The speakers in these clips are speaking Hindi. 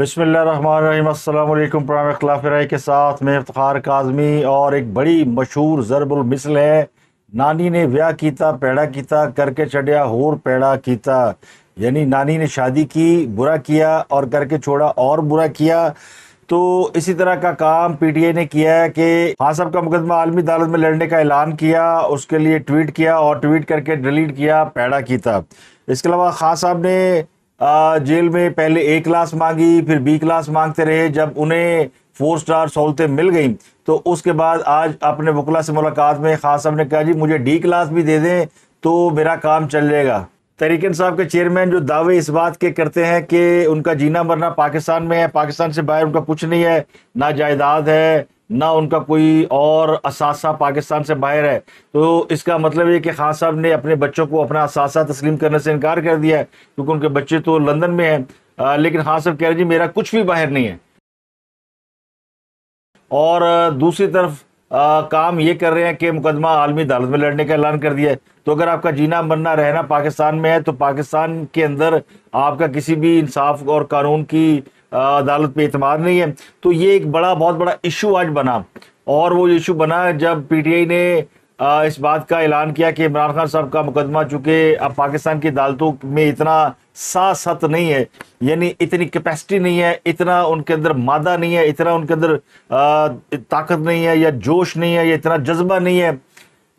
बसमिलकुम प्राम खिलाफ राय के साथ में इफ्तार काजमी और एक बड़ी मशहूर ज़रबुलमिसल है नानी ने ब्याह किया पैड़ा किया करके चढ़िया होर पैड़ा कीता यानी नानी ने शादी की बुरा किया और करके छोड़ा और बुरा किया तो इसी तरह का काम पीटीआई ने किया है कि खान हाँ, साहब का मुकदमा आलमी अदालत में लड़ने का ऐलान किया उसके लिए ट्वीट किया और ट्वीट करके डिलीट किया पैड़ा किया इसके अलावा खान साहब ने जेल में पहले ए क्लास मांगी फिर बी क्लास मांगते रहे जब उन्हें फोर स्टार सहूलतें मिल गई तो उसके बाद आज अपने वकला से मुलाकात में खास साहब ने कहा जी मुझे डी क्लास भी दे दें तो मेरा काम चल जाएगा तरीकन साहब के चेयरमैन जो दावे इस बात के करते हैं कि उनका जीना मरना पाकिस्तान में है पाकिस्तान से बाहर उनका कुछ नहीं है ना जायदाद है ना उनका कोई और असासा पाकिस्तान से बाहर है तो इसका मतलब ये कि खान साहब ने अपने बच्चों को अपना असासा तस्लीम करने से इनकार कर दिया है क्योंकि उनके बच्चे तो लंदन में हैं लेकिन खान साहब कह रहे जी मेरा कुछ भी बाहर नहीं है और दूसरी तरफ आ, काम ये कर रहे हैं कि मुकदमा आलमी अदालत में लड़ने का ऐलान कर दिया है तो अगर आपका जीना मरना रहना पाकिस्तान में है तो पाकिस्तान के अंदर आपका किसी भी इंसाफ और कानून की अदालत पे इतमार नहीं है तो ये एक बड़ा बहुत बड़ा इशू आज बना और वो इशू बना जब पीटीआई ने इस बात का ऐलान किया कि इमरान खान साहब का मुकदमा चूँकि अब पाकिस्तान की अदालतों में इतना सत नहीं है यानी इतनी कैपेसिटी नहीं है इतना उनके अंदर मादा नहीं है इतना उनके अंदर ताकत नहीं है या जोश नहीं है या इतना जज्बा नहीं है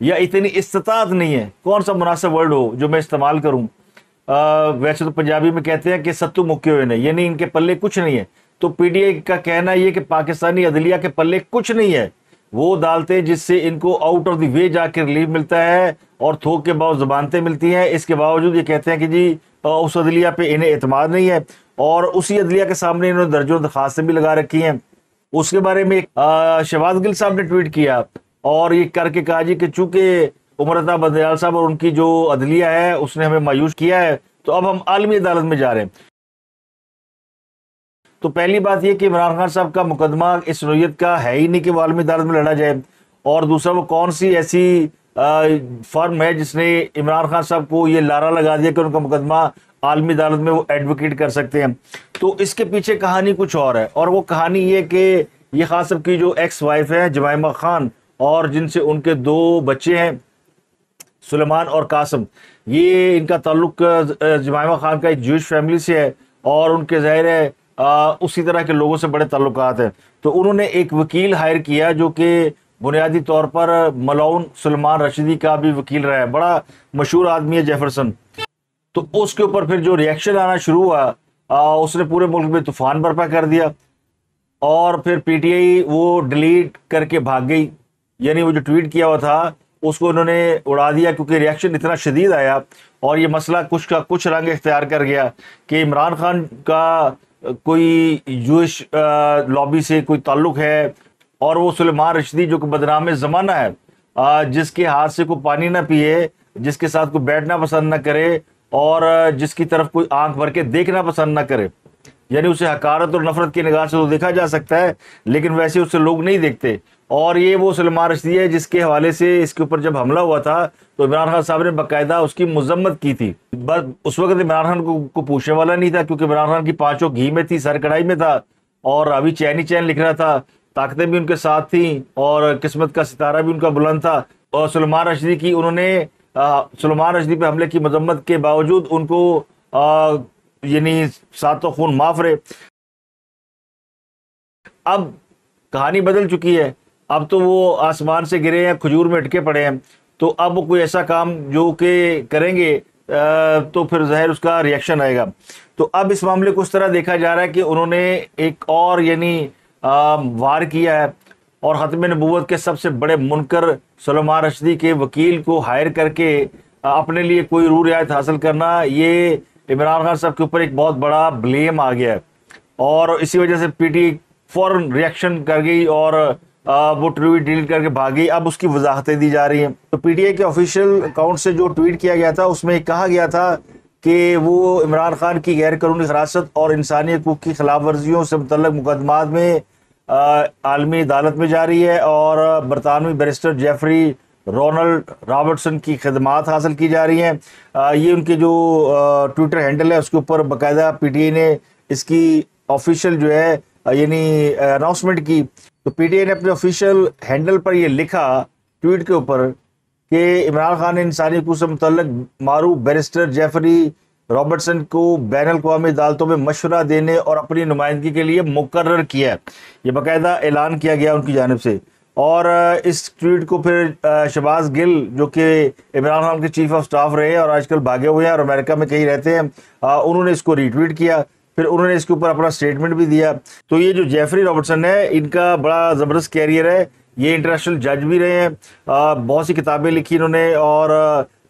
या इतनी इस्तात नहीं है कौन सा मुनासिब वर्ड हो जो मैं इस्तेमाल करूँ वैसे तो पंजाबी में कहते हैं कि सत्तू मुक्के हुए नहीं यानी इनके पल्ले कुछ नहीं है तो पीडीआई का कहना ये कि पाकिस्तानी अदलिया के पल्ले कुछ नहीं है वो डालते जिससे इनको आउट ऑफ द वे जाकर रिलीफ मिलता है और थोक के बाद जबानते मिलती हैं इसके बावजूद ये कहते हैं कि जी उस अदलिया पे इन्हें अतमाद नहीं है और उसी अदलिया के सामने इन्होंने दर्जों दरखास्तें भी लगा रखी हैं उसके बारे में शहबाज गिल साहब ने ट्वीट किया और ये करके कहा जी कि चूंकि उमर अता बदयाल साहब और उनकी जो अदलिया है उसने हमें मायूस किया है तो अब हम आलमी अदालत में जा रहे हैं तो पहली बात यह कि इमरान खान साहब का मुकदमा इस नोयत का है ही नहीं कि वो आलमी अदालत में लड़ा जाए और दूसरा वो कौन सी ऐसी फर्म है जिसने इमरान खान साहब को ये लारा लगा दिया कि उनका मुकदमा आलमी अदालत में वो एडवोकेट कर सकते हैं तो इसके पीछे कहानी कुछ और है और वो कहानी ये कि ये खान साहब की जो एक्स वाइफ है जमाइमा खान और जिनसे उनके दो बच्चे हैं सुलेमान और कासम ये इनका ताल्लुक जमामा खान का एक जूश फैमिली से है और उनके ज़ाहिर है आ, उसी तरह के लोगों से बड़े ताल्लुक हैं तो उन्होंने एक वकील हायर किया जो कि बुनियादी तौर पर मलाउन सलमान रशीदी का भी वकील रहा है बड़ा मशहूर आदमी है जेफरसन तो उसके ऊपर फिर जो रिएक्शन आना शुरू हुआ आ, उसने पूरे मुल्क में तूफान बर्पा कर दिया और फिर पीटीआई वो डिलीट करके भाग गई यानी वो जो ट्वीट किया हुआ था उसको उन्होंने उड़ा दिया क्योंकि रिएक्शन इतना शदीद आया और ये मसला कुछ का कुछ रंग इख्तियार कर गया कि इमरान खान का कोई जूश लॉबी से कोई ताल्लुक है और वो सलेमान रशदी जो कि बदनाम ज़माना है जिसके हाथ से कोई पानी ना पिए जिसके साथ कोई बैठना पसंद ना करे और जिसकी तरफ कोई आंख भर के देखना पसंद ना करे यानी उसे हकारत और नफरत की निगाह से तो देखा जा सकता है लेकिन वैसे उसे लोग नहीं देखते और ये वो सलमान रशदी है जिसके हवाले से इसके ऊपर जब हमला हुआ था तो इमरान खान साहब ने बाकायदा उसकी मजम्मत की थी बस उस वक्त इमरान खान को, को पूछने वाला नहीं था क्योंकि इमरान खान की पाँचों घी में थी सर कढ़ाई में था और अभी चैन ही चैन लिख रहा था ताकतें भी उनके साथ थी और किस्मत का सितारा भी उनका बुलंद था और सलमान रशदी की उन्होंने सलमान रशदी पर हमले की मजम्मत के बावजूद उनको यानी सातों खून माफ रहे अब कहानी बदल चुकी है अब तो वो आसमान से गिरे हैं खजूर में अटके पड़े हैं तो अब वो कोई ऐसा काम जो कि करेंगे तो फिर जहर उसका रिएक्शन आएगा तो अब इस मामले को उस तरह देखा जा रहा है कि उन्होंने एक और यानी वार किया है और हतम नबूत के सबसे बड़े मुनकर सलमान रशदी के वकील को हायर करके अपने लिए कोई रू रियायत हासिल करना ये इमरान खान साहब के ऊपर एक बहुत बड़ा ब्लेम आ गया है और इसी वजह से पीटी फौरन रिएक्शन कर गई और वो ट्वीट डिलीट करके भागी अब उसकी वजाहतें दी जा रही हैं तो पीटीआई के ऑफिशियल अकाउंट से जो ट्वीट किया गया था उसमें कहा गया था कि वो इमरान खान की गैर कानूनी हिरासत और इंसानी हकूक की खिलाफ वर्जियों से मुतल मुकदमा में आलमी अदालत में जारी है और बरतानवी बैरिस्टर जेफरी रोनल्ड रॉबर्टसन की खदमात हासिल की जा रही हैं ये उनके जो ट्विटर हैंडल है उसके ऊपर बाकायदा आई ने इसकी ऑफिशियल जो है यानी अनाउंसमेंट की तो पीटीआई ने अपने ऑफिशियल हैंडल पर यह लिखा ट्वीट के ऊपर कि इमरान खान ने इंसानी हकूक से मुतल मारूफ बैरिस्टर जेफरी रॉबर्टसन को बैन अवी अदालतों में मशवरा देने और अपनी नुमाइंदगी के लिए मुकर किया है ये बाकायदा ऐलान किया गया उनकी जानब से और इस ट्वीट को फिर शबाज गिल जो कि इमरान खान के चीफ ऑफ स्टाफ रहे और आजकल भागे हुए हैं और अमेरिका में कहीं रहते हैं उन्होंने इसको रिट्वीट किया फिर उन्होंने इसके ऊपर अपना स्टेटमेंट भी दिया तो ये जो जेफरी रॉबर्टसन है इनका बड़ा ज़बरदस्त कैरियर है ये इंटरनेशनल जज भी रहे हैं बहुत सी किताबें लिखी इन्होंने और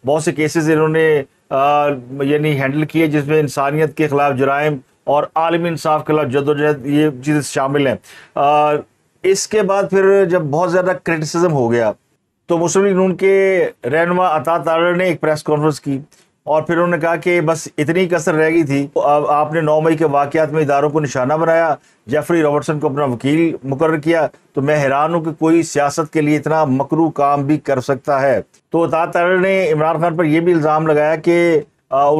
बहुत से केसेस इन्होंने यानी हैंडल किए जिसमें इंसानियत के ख़िलाफ़ जराइम और आलमी इंसाफ के खिलाफ जदोजहद ये चीज़ें शामिल हैं इसके बाद फिर जब बहुत ज़्यादा क्रिटिसिज्म हो गया तो मुस्लिम लीग नून के रहनमा अता ने एक प्रेस कॉन्फ्रेंस की और फिर उन्होंने कहा कि बस इतनी कसर रह गई थी तो अब आपने नौ मई के वाकत में इदारों को निशाना बनाया जेफरी रॉबर्टसन को अपना वकील मुकर किया तो मैं हैरान हूँ कि कोई सियासत के लिए इतना मकरू काम भी कर सकता है तो अतात ने इमरान खान पर यह भी इल्ज़ाम लगाया कि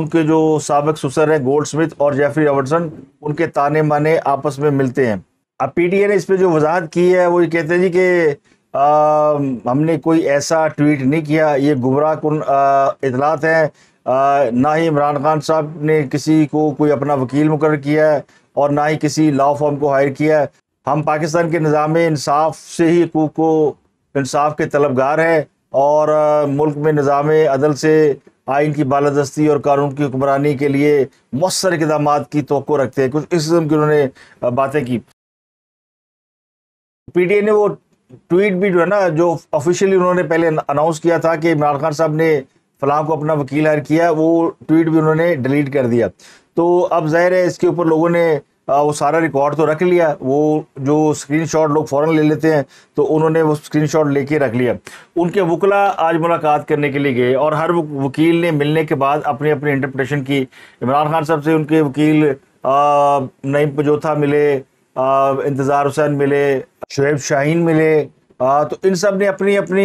उनके जो सबक सुसर हैं गोल्ड स्मिथ और जेफरी रॉबर्टसन उनके ताने माने आपस में मिलते हैं अब पी टी ए ने इस पर जो वजाहत की है वो ये कहते हैं जी कि हमने कोई ऐसा ट्वीट नहीं किया ये गुमराह कन इतलात हैं ना ही इमरान खान साहब ने किसी को कोई अपना वकील मुकर किया है और ना ही किसी लॉ फॉर्म को हायर किया है हम पाकिस्तान के निज़ाम इंसाफ से ही हकूक को इंसाफ के तलबगार हैं और मुल्क में निज़ाम अदल से आइन की बालादस्ती और कानून की हुक्मरानी के लिए मौसर इकदाम की तो रखते हैं कुछ इस किस्म की उन्होंने बातें की पीटीए ने वो ट्वीट भी जो है ना जो ऑफिशियली उन्होंने पहले अनाउंस किया था कि इमरान खान साहब ने फलाम को अपना वकील हायर किया वो ट्वीट भी उन्होंने डिलीट कर दिया तो अब जाहिर है इसके ऊपर लोगों ने वो सारा रिकॉर्ड तो रख लिया वो जो स्क्रीनशॉट लोग फ़ौरन ले लेते हैं तो उन्होंने वो स्क्रीनशॉट लेके रख लिया उनके वकला आज मुलाकात करने के लिए गए और हर वकील ने मिलने के बाद अपनी अपनी इंटरप्रटेशन की इमरान खान साहब से उनके वकील नईम पजोथा मिले इंतज़ार हुसैन मिले शुएब शाहीन मिले आ, तो इन सब ने अपनी अपनी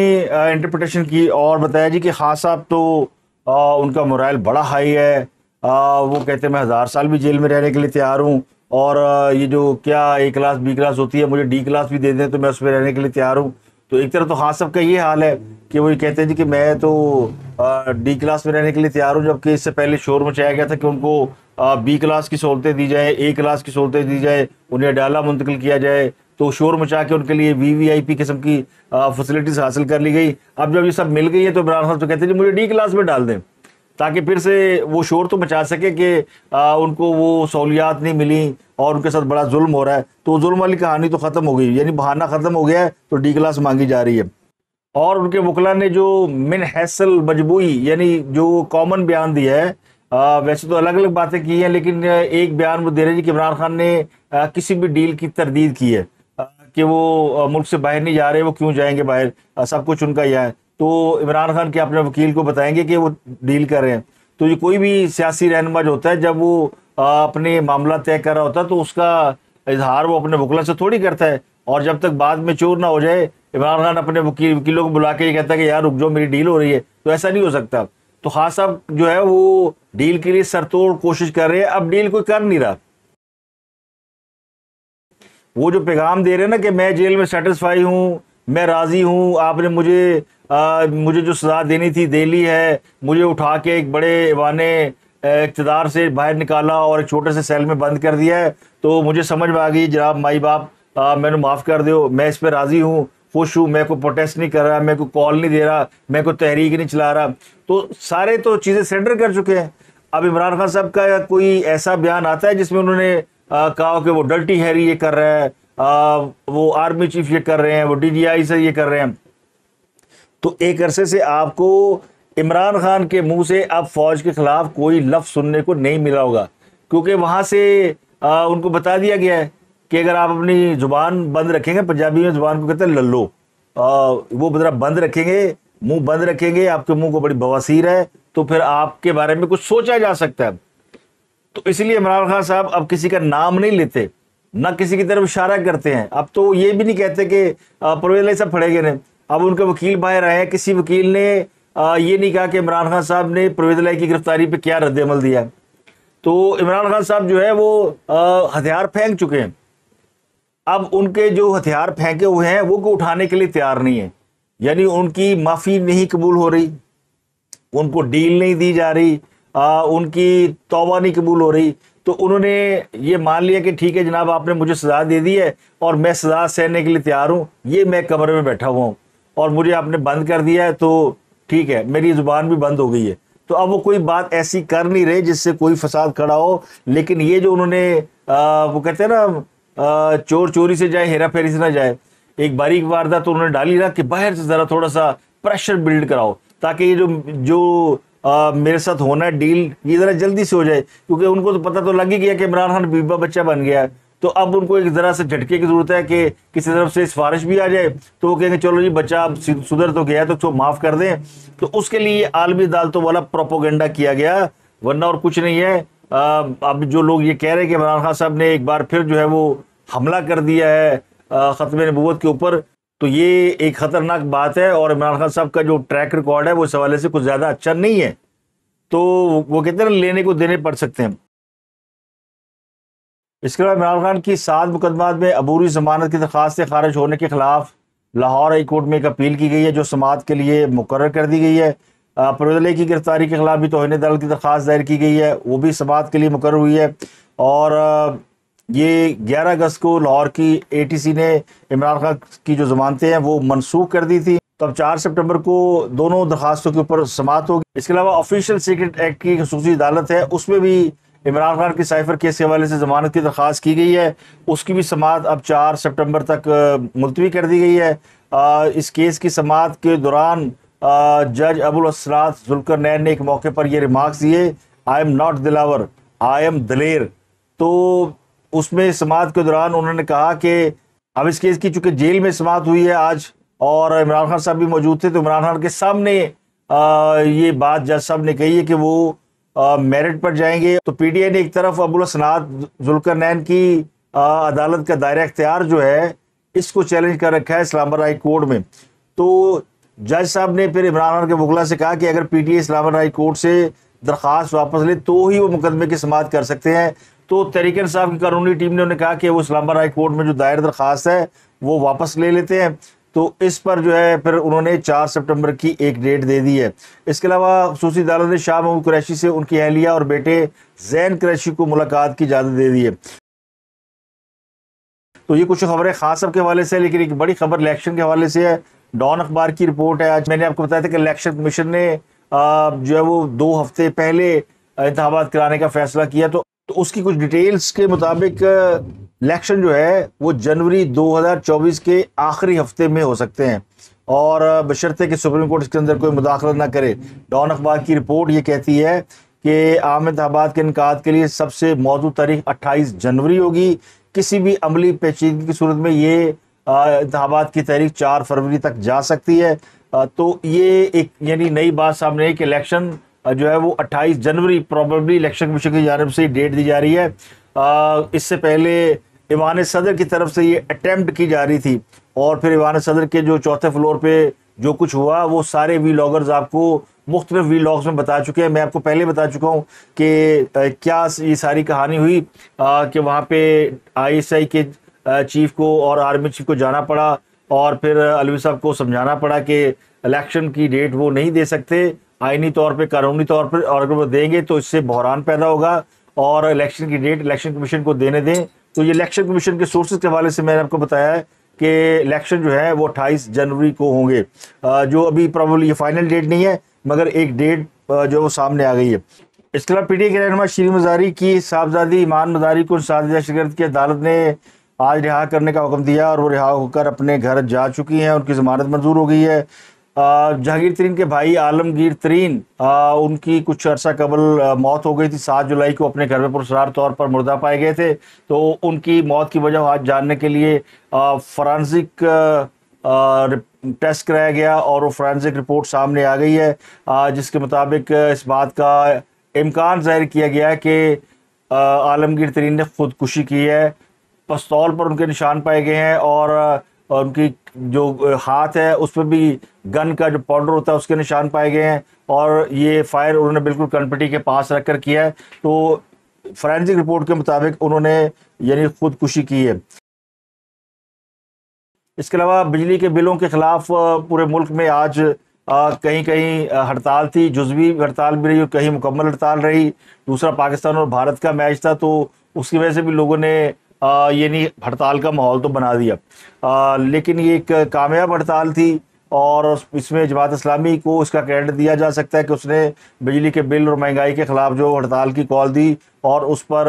इंटरप्रटेशन की और बताया जी कि खास साहब तो आ, उनका मोरल बड़ा हाई है आ, वो कहते हैं मैं हज़ार साल भी जेल में रहने के लिए तैयार हूँ और ये जो क्या ए क्लास बी क्लास होती है मुझे डी क्लास भी दे दें तो मैं उसमें रहने के लिए तैयार हूँ तो एक तरफ तो खास साहब का ये हाल है कि वो ये कहते हैं जी कि मैं तो डी क्लास में रहने के लिए तैयार हूँ जबकि इससे पहले शोर मचाया गया था कि उनको बी क्लास की सहूलतें दी जाए ए क्लास की सहूलतें दी जाए उन्हें डाला मुंतकिल किया जाए तो शोर मचा के उनके लिए वी वी आई पी किस्म की फैसिलिटीज हासिल कर ली गई अब जब ये सब मिल गई है तो इमरान खान तो कहते हैं मुझे डी क्लास में डाल दें ताकि फिर से वो शोर तो मचा सके कि उनको वो सहूलियात नहीं मिली और उनके साथ बड़ा जुल्म हो रहा है तो जुल्म वाली कहानी तो ख़त्म हो गई यानी बहाना ख़त्म हो गया है तो डी क्लास मांगी जा रही है और उनके वकला ने जो मिन हैसल मजबूई यानी जो कॉमन बयान दिया है आ, वैसे तो अलग अलग बातें की हैं लेकिन एक बयान वो दे रहे हैं कि इमरान खान ने आ, किसी भी डील की तरदीद की है कि वो मुल्क से बाहर नहीं जा रहे वो क्यों जाएंगे बाहर सब कुछ उनका यह है तो इमरान खान के अपने वकील को बताएंगे कि वो डील कर रहे हैं तो ये कोई भी सियासी रहनमा जो होता है जब वो अपने मामला तय कर रहा होता है तो उसका इजहार वो अपने वकला से थोड़ी करता है और जब तक बाद में चोर ना हो जाए इमरान खान अपने वकील वकीलों को बुला के ये कहता है कि यार रुक जाओ मेरी डील हो रही है तो ऐसा नहीं हो सकता तो खास साहब जो है वो डील के लिए सरतोड़ कोशिश कर रहे हैं अब डील कोई कर नहीं रहा वो जो पैगाम दे रहे हैं ना कि मैं जेल में सेटिस्फाई हूँ मैं राज़ी हूँ आपने मुझे आ, मुझे जो सज़ा देनी थी दे ली है मुझे उठा के एक बड़े वाने इकतदार से बाहर निकाला और एक छोटे से सेल में बंद कर दिया है तो मुझे समझ में आ गई जनाब माई बाप मैंने माफ़ कर दो मैं इस पर राज़ी हूँ खुश हूँ मैं को प्रोटेस्ट नहीं कर रहा मैं को कॉल नहीं दे रहा मैं को तहरीक नहीं चला रहा तो सारे तो चीज़ें सेंटर कर चुके हैं अब इमरान खान साहब का कोई ऐसा बयान आता है जिसमें उन्होंने कहा कि वो डल्टी हैरी ये कर रहा है आ, वो आर्मी चीफ ये कर रहे हैं वो डीजीआई से ये कर रहे हैं तो एक अरसे से आपको इमरान खान के मुंह से अब फौज के खिलाफ कोई लफ्ज़ सुनने को नहीं मिला होगा क्योंकि वहां से आ, उनको बता दिया गया है कि अगर आप अपनी ज़ुबान बंद रखेंगे पंजाबी में ज़ुबान को कहते हैं लल्लो आ, वो बदरा बंद रखेंगे मुंह बंद रखेंगे आपके मुंह को बड़ी बवासीर है तो फिर आपके बारे में कुछ सोचा जा सकता है तो इसलिए इमरान खान साहब अब किसी का नाम नहीं लेते ना किसी की तरफ इशारा करते हैं अब तो ये भी नहीं कहते कि परवेज अली साहब फड़े गए ने अब उनके वकील बाहर आए किसी वकील ने ये नहीं कहा कि इमरान खान साहब ने परवेज अली की गिरफ्तारी पर क्या रद्दमल दिया तो इमरान खान साहब जो है वो हथियार फेंक चुके हैं अब उनके जो हथियार फेंके हुए हैं वो को उठाने के लिए तैयार नहीं है यानी उनकी माफ़ी नहीं कबूल हो रही उनको डील नहीं दी जा रही आ, उनकी तोबा नहीं कबूल हो रही तो उन्होंने ये मान लिया कि ठीक है जनाब आपने मुझे सज़ा दे दी है और मैं सज़ा सहने के लिए तैयार हूँ ये मैं कमरे में बैठा हुआ हूँ और मुझे आपने बंद कर दिया है तो ठीक है मेरी ज़ुबान भी बंद हो गई है तो अब वो कोई बात ऐसी कर नहीं रहे जिससे कोई फसाद खड़ा हो लेकिन ये जो उन्होंने वो कहते हैं ना चोर चोरी से जाए हेरा फेरी से ना जाए एक बारीक वारदात तो उन्होंने डाली ना कि बाहर से ज़रा थोड़ा सा प्रेशर बिल्ड कराओ ताकि ये जो जो आ, मेरे साथ होना है डील ये ज़रा जल्दी से हो जाए क्योंकि उनको तो पता तो लग ही गया कि इमरान खान बीबा बच्चा बन गया तो अब उनको एक ज़रा से झटके की ज़रूरत है कि किसी तरफ से सिफारिश भी आ जाए तो वो कहेंगे चलो जी बच्चा अब सुधर तो गया तो उसको माफ़ कर दें तो उसके लिए आलमी अदालतों वाला प्रोपोगेंडा किया गया वरना और कुछ नहीं है अब जो लोग ये कह रहे हैं कि इमरान खान साहब ने एक बार फिर जो है वो हमला कर दिया है ख़त्म नबूत के ऊपर तो ये एक ख़तरनाक बात है और इमरान खान साहब का जो ट्रैक रिकॉर्ड है वो इस हवाले से कुछ ज़्यादा अच्छा नहीं है तो वो कितने लेने को देने पड़ सकते हैं इसके अलावा इमरान खान की सात मुकदमात में अबूरी जमानत की दरख्वास्त से खारिज होने के खिलाफ लाहौर हाई कोर्ट में एक अपील की गई है जो समात के लिए मुकर कर दी गई है परवदले की गिरफ्तारी के खिलाफ भी तोहन अदालत की दरख्वास्त दायर की गई है वो भी समात के लिए मुकर हुई है और ये 11 अगस्त को लाहौर की एटीसी ने इमरान खान की जो जमानतें हैं वो मनसूख कर दी थी तो अब चार सितम्बर को दोनों दरखास्तों के ऊपर समाप्त होगी इसके अलावा ऑफिशियल सीक्रेट एक्ट की खसूस अदालत है उसमें भी इमरान खान के साइफर केस के हवाले से जमानत की दरख्वास्त की गई है उसकी भी समात अब चार सितम्बर तक मुलतवी कर दी गई है आ, इस केस की समात के दौरान जज अबुल असरात जुलकर नैन ने एक मौके पर यह रिमार्क्स दिए आई एम नॉट दिलावर आई एम दलेर तो उसमें समात के दौरान उन्होंने कहा कि अब इस केस की चूंकि जेल में समात हुई है आज और इमरान खान साहब भी मौजूद थे तो इमरान खान के सामने आ, ये बात जज साहब ने कही है कि वो मेरिट पर जाएंगे तो पीटीआई ने एक तरफ अबुल सनात जुल्कर की आ, अदालत का दायरा अख्तियार जो है इसको चैलेंज कर रखा है इस्लामाबाद हाई कोर्ट में तो जज साहब ने फिर इमरान खान के वगला से कहा कि अगर पीटीआई इस्लामाबाद हाई कोर्ट से दरख्वास्त वापस ले तो ही वो मुकदमे की समात कर सकते हैं तो तहरीक साहब की कानूनी टीम ने उन्हें कहा कि वो इस्लामाबाद हाई कोर्ट में जो दायर दरख्वास्त है वो वापस ले लेते हैं तो इस पर जो है फिर उन्होंने चार सितंबर की एक डेट दे दी है इसके अलावा खसूस अदालत ने शाह महमूद कुरैशी से उनकी अहलिया और बेटे जैन कुरैशी को मुलाकात की इजाज़त दे दी है तो ये कुछ खबरें खास के हवाले से लेकिन एक बड़ी खबर इलेक्शन के हवाले से है डॉन अखबार की रिपोर्ट है आज मैंने आपको बताया था कि इलेक्शन कमीशन ने जो है वो दो हफ्ते पहले इंतबात कराने का फैसला किया तो तो उसकी कुछ डिटेल्स के मुताबिक इलेक्शन जो है वो जनवरी 2024 के आखिरी हफ्ते में हो सकते हैं और बशर्ते कि सुप्रीम कोर्ट इसके अंदर कोई मुदाखलत ना करे डॉन अखबार की रिपोर्ट ये कहती है कि आम के इनका के लिए सबसे मौजूद तारीख 28 जनवरी होगी किसी भी अमली पेचीदगी की सूरत में ये इंतबात की तारीख 4 फरवरी तक जा सकती है तो ये एक यानी नई बात सामने है कि इलेक्शन जो है वो 28 जनवरी प्रॉबली इलेक्शन कमीशन की जानब से डेट दी जा रही है इससे पहले ईवान सदर की तरफ से ये अटैम्प्ट की जा रही थी और फिर ईवान सदर के जो चौथे फ्लोर पे जो कुछ हुआ वो सारे वी लॉगर्स आपको मुख्तलिफ वी लॉग्स में बता चुके हैं मैं आपको पहले बता चुका हूँ कि क्या ये सारी कहानी हुई कि वहाँ पे आईएसआई के चीफ को और आर्मी चीफ को जाना पड़ा और फिर अलवी साहब को समझाना पड़ा कि इलेक्शन की डेट वो नहीं दे सकते आइनी तौर पे कानूनी तौर पर और अगर वो देंगे तो इससे बहरान पैदा होगा और इलेक्शन की डेट इलेक्शन कमीशन को देने दें तो ये इलेक्शन कमीशन के सोर्सेज के हवाले से मैंने आपको बताया है कि इलेक्शन जो है वो 28 जनवरी को होंगे जो अभी प्रॉब्लम ये फाइनल डेट नहीं है मगर एक डेट जो वो सामने आ गई है इसके अलावा डी के रहनमा श्री मजारी की साहबजादी ईमान मजारी को साजिदा शिकरत की अदालत ने आज रिहा करने का हुक्म दिया और वो रिहा होकर अपने घर जा चुकी हैं उनकी जमानत मंजूर हो गई है जहांगीर तरीन के भाई आलमगीर तरीन उनकी कुछ अर्सा कबल मौत हो गई थी सात जुलाई को अपने घर में पुरसरार तौर पर मुर्दा पाए गए थे तो उनकी मौत की वजह आज जानने के लिए फॉरेंसिक टेस्ट कराया गया और वो फॉरेंसिक रिपोर्ट सामने आ गई है आ, जिसके मुताबिक इस बात का इम्कान जाहिर किया गया है कि आलमगीर तरीन ने खुदकुशी की है पस्तौल पर उनके निशान पाए गए हैं और और उनकी जो हाथ है उस पर भी गन का जो पाउडर होता है उसके निशान पाए गए हैं और ये फायर उन्होंने बिल्कुल कनपटी के पास रख कर किया है तो फॉरेंसिक रिपोर्ट के मुताबिक उन्होंने यानी खुदकुशी की है इसके अलावा बिजली के बिलों के खिलाफ पूरे मुल्क में आज आ, कहीं कहीं हड़ताल थी जुजवी हड़ताल भी रही और कहीं मुकम्मल हड़ताल रही दूसरा पाकिस्तान और भारत का मैच था तो उसकी वजह से भी लोगों ने यानी हड़ताल का माहौल तो बना दिया आ, लेकिन ये एक कामयाब हड़ताल थी और इसमें जमात इस्लामी को उसका क्रेडिट दिया जा सकता है कि उसने बिजली के बिल और महंगाई के ख़िलाफ़ जो हड़ताल की कॉल दी और उस पर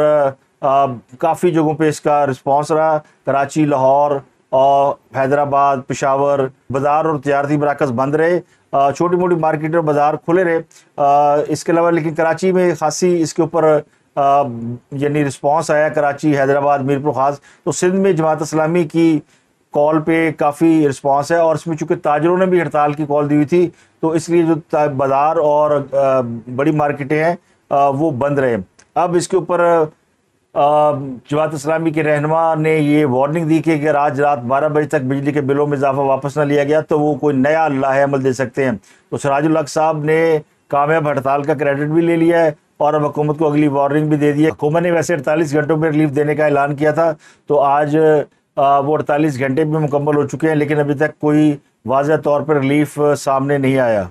काफ़ी जगहों पे इसका रिस्पांस रहा कराची लाहौर और हैदराबाद पिशावर बाज़ार और तजारती मराकज़ बंद रहे छोटी मोटी मार्केट और बाज़ार खुले रहे इसके अलावा लेकिन कराची में खासी इसके ऊपर यानी रिस्पांस आया कराची हैदराबाद मीरपुर खास तो सिंध में जमात इस्लामी की कॉल पे काफ़ी रिस्पांस है और इसमें चूंकि ताजरों ने भी हड़ताल की कॉल दी हुई थी तो इसलिए जो बाज़ार और बड़ी मार्केटें हैं वो बंद रहे अब इसके ऊपर जमात इस्लामी के रहनमा ने ये वार्निंग दी कि अगर आज रात बारह बजे तक बिजली के बिलों में इजाफा वापस ना लिया गया तो वो कोई नया लाहे अमल दे सकते हैं तो सराजुल साहब ने कामयाब हड़ताल का क्रेडिट भी ले लिया है और अब हुकूमत को अगली वार्निंग भी दे दी है हुकूमत ने वैसे अड़तालीस घंटों में रिलीफ देने का ऐलान किया था तो आज वो अड़तालीस घंटे भी मुकम्मल हो चुके हैं लेकिन अभी तक कोई वाज तौर पर रिलीफ सामने नहीं आया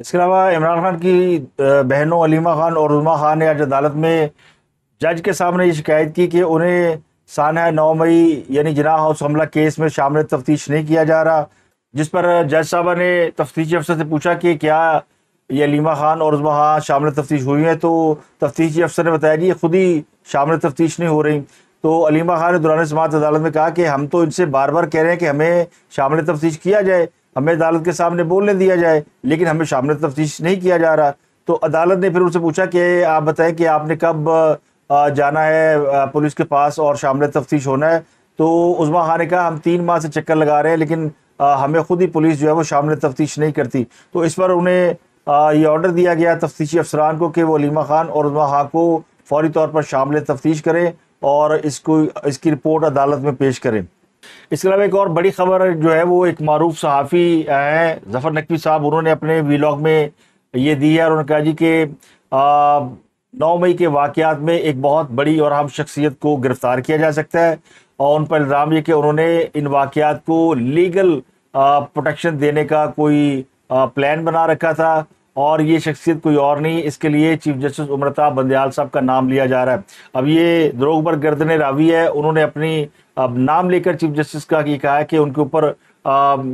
इसके अलावा इमरान खान की बहनों अलीमा खान और उजमा खान ने आज अदालत में जज के सामने ये शिकायत की कि उन्हें सानहा नौ मई यानी जना हाउस हमला केस में शामिल तफ्तीश नहीं किया जा रहा जिस पर जज साहबा ने तफ्तीशी अफसर से पूछा कि क्या अलीमा खान और उसमें शामिल तफ्तीश हुई हैं तो तफ्तीशी अफसर ने बताया जी ये खुद ही शामिल तफ्तीश नहीं हो रही तो अलीमा खान ने दौरान समात अदालत में कहा कि हम तो इनसे बार बार कह रहे हैं कि हमें शामिल तफ्तीश किया जाए हमें अदालत के सामने बोलने दिया जाए लेकिन हमें शामिल तफ्तीश नहीं किया जा रहा तो अदालत ने फिर उनसे पूछा कि आप बताएं कि आपने कब जाना है पुलिस के पास और शामिल तफ्तीश होना है तो उजमा खान ने कहा हम तीन माह से चक्कर लगा रहे हैं लेकिन हमें खुद ही पुलिस जो है वो शामिल तफ्तीश नहीं करती तो इस पर उन्हें ये ऑर्डर दिया गया तफ्तीशी अफसरान को कि वो लीमा खान और उजमा खां को फौरी तौर पर शामिल तफ्तीश करें और इसको इसकी रिपोर्ट अदालत में पेश करें इसके अलावा एक और बड़ी खबर जो है वो एक मरूफ सहाफ़ी हैं जफ़र नकवी साहब उन्होंने अपने वीलॉग में ये दी है और उन्होंने कहा जी कि नौ मई के वाक़ात में एक बहुत बड़ी और अहम शख्सियत को गिरफ़्तार किया जा सकता है और उन पर इल्ज़ाम ये कि उन्होंने इन वाक़ात को लीगल प्रोटेक्शन देने का कोई प्लान बना रखा था और ये शख्सियत कोई और नहीं इसके लिए चीफ जस्टिस उम्रता बंदयाल साहब का नाम लिया जा रहा है अब ये द्रोग पर गर्दन रावी है उन्होंने अपनी अब नाम लेकर चीफ जस्टिस का ये कहा है कि उनके ऊपर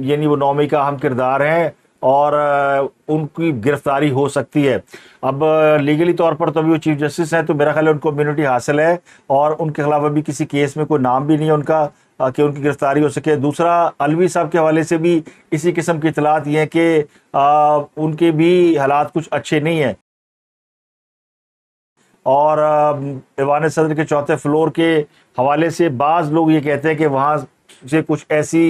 यानी वो नौमी का अहम किरदार हैं और उनकी गिरफ्तारी हो सकती है अब लीगली तौर पर तो अभी वो चीफ जस्टिस हैं तो मेरा ख्याल है उनको इम्यूनिटी हासिल है और उनके खिलाफ अभी किसी केस में कोई नाम भी नहीं है उनका कि उनकी गिरफ्तारी हो सके दूसरा अलवी साहब के हवाले से भी इसी किस्म की इतलात ये हैं कि उनके भी हालात कुछ अच्छे नहीं हैं और ईवान सदर के चौथे फ्लोर के हवाले से बाज़ लोग ये कहते हैं कि वहाँ से कुछ ऐसी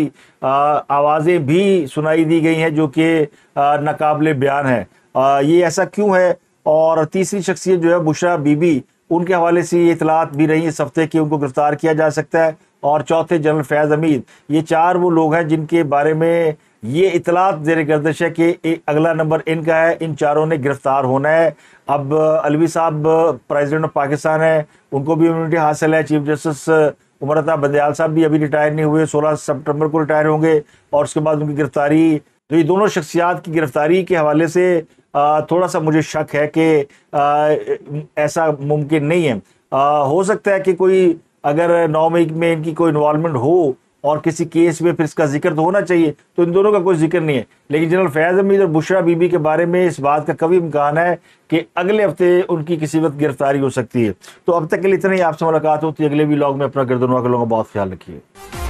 आवाज़ें भी सुनाई दी गई हैं जो कि नाकबले बयान है आ, ये ऐसा क्यों है और तीसरी शख्सियत जो है बुशरा बीबी उनके हवाले से ये इतलात भी रही इस हफ्ते कि उनको गिरफ्तार किया जा सकता है और चौथे जनरल फैज़ हमीद ये चार वो लोग हैं जिनके बारे में ये इतलात जेर गर्दिश है कि अगला नंबर इनका है इन चारों ने गिरफ़्तार होना है अब अलवी साहब प्रेजिडेंट ऑफ पाकिस्तान है उनको भी इम्यूनिटी हासिल है चीफ जस्टिस उमर अता बंदयाल साहब भी अभी रिटायर नहीं हुए सोलह सितंबर को रिटायर होंगे और उसके बाद उनकी गिरफ्तारी तो ये दोनों शख्सियात की गिरफ्तारी के हवाले से थोड़ा सा मुझे शक है कि ऐसा मुमकिन नहीं है हो सकता है कि कोई अगर नौ मई में इनकी कोई इन्वॉलमेंट हो और किसी केस में फिर इसका जिक्र तो होना चाहिए तो इन दोनों का कोई जिक्र नहीं है लेकिन जनरल फैज़ अमीद और बुशरा बीबी के बारे में इस बात का कभी इम्कान है कि अगले हफ्ते उनकी किसी वक्त गिरफ्तारी हो सकती है तो अब तक के लिए इतना ही आपसे मुलाकात होती है अगले भी लॉग में अपना गर्दनवा के लोगों का बहुत ख्याल रखिए